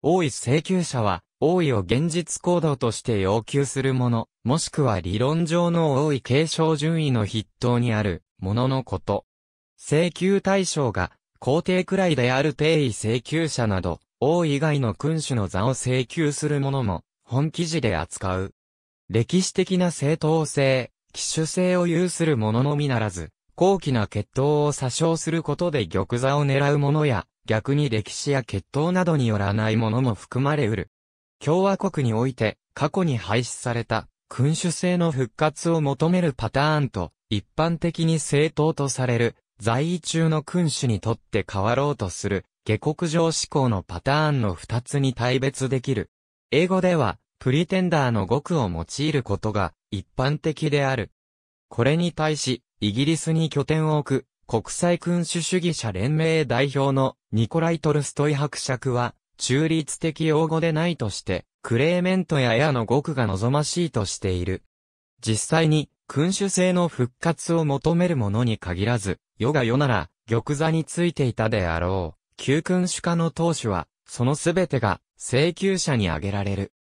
大い請求者は、大いを現実行動として要求するもの、もしくは理論上の大い継承順位の筆頭にある、もののこと。請求対象が、皇帝くらいである定位請求者など、王以外の君主の座を請求する者も、本記事で扱う。歴史的な正当性、機種性を有する者のみならず、高貴な血統を詐称することで玉座を狙う者や、逆に歴史や血統などによらないものも含まれうる。共和国において、過去に廃止された、君主制の復活を求めるパターンと、一般的に正当とされる、在位中の君主にとって変わろうとする、下国上志向のパターンの二つに対別できる。英語では、プリテンダーの語句を用いることが一般的である。これに対し、イギリスに拠点を置く、国際君主主義者連盟代表のニコライ・トルストイ伯爵は、中立的用語でないとして、クレーメントやエアの語句が望ましいとしている。実際に、君主制の復活を求めるものに限らず、世が世なら、玉座についていたであろう。旧君主化の当主は、そのすべてが、請求者に挙げられる。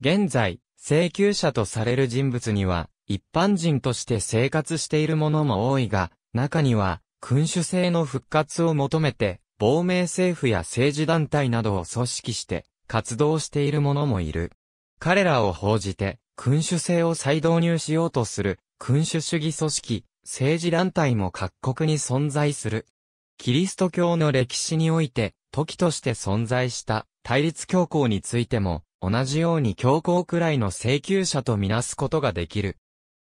現在、請求者とされる人物には、一般人として生活している者も多いが、中には、君主制の復活を求めて、亡命政府や政治団体などを組織して活動している者もいる。彼らを報じて、君主制を再導入しようとする、君主主義組織、政治団体も各国に存在する。キリスト教の歴史において、時として存在した対立教皇についても、同じように教皇くらいの請求者とみなすことができる。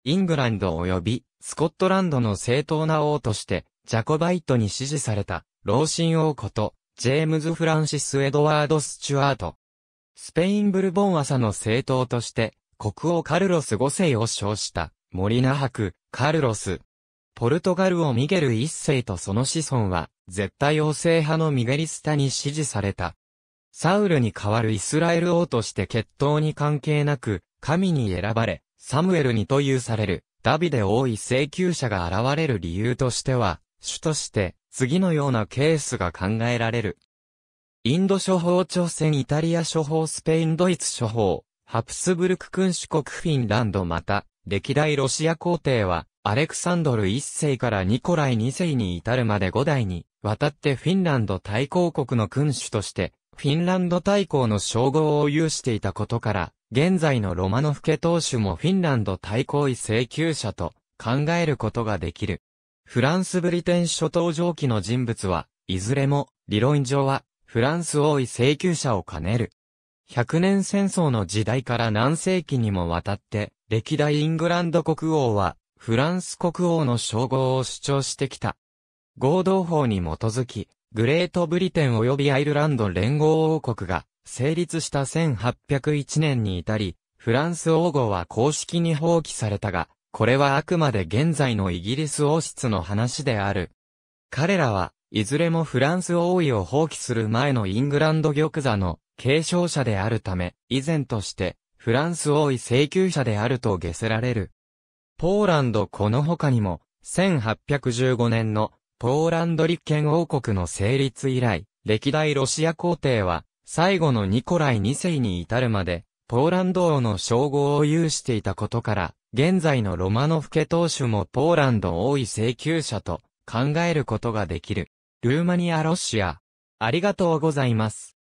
イングランド及びスコットランドの正当な王として、ジャコバイトに支持された、老神王こと、ジェームズ・フランシス・エドワード・スチュアート。スペインブルボン朝の政党として、国王カルロス5世を称した、モリナ博、カルロス。ポルトガルをミゲル1世とその子孫は、絶対王政派のミゲリスタに支持された。サウルに代わるイスラエル王として決闘に関係なく、神に選ばれ、サムエルにというされる、ダビデ王位請求者が現れる理由としては、主として、次のようなケースが考えられる。インド諸法朝鮮イタリア諸法スペインドイツ諸法、ハプスブルク君主国フィンランドまた、歴代ロシア皇帝は、アレクサンドル1世からニコライ2世に至るまで5代に、渡ってフィンランド大公国の君主として、フィンランド大公の称号を有していたことから、現在のロマノフ家当主もフィンランド大公位請求者と考えることができる。フランスブリテン諸島上記の人物は、いずれも、理論上は、フランス王位請求者を兼ねる。百年戦争の時代から何世紀にもわたって、歴代イングランド国王は、フランス国王の称号を主張してきた。合同法に基づき、グレートブリテン及びアイルランド連合王国が成立した1801年に至り、フランス王号は公式に放棄されたが、これはあくまで現在のイギリス王室の話である。彼らは、いずれもフランス王位を放棄する前のイングランド玉座の継承者であるため、以前として、フランス王位請求者であると下せられる。ポーランドこの他にも、1815年のポーランド立憲王国の成立以来、歴代ロシア皇帝は、最後のニコライ2世に至るまで、ポーランド王の称号を有していたことから、現在のロマノフ家当主もポーランド多い請求者と考えることができる。ルーマニア・ロシア。ありがとうございます。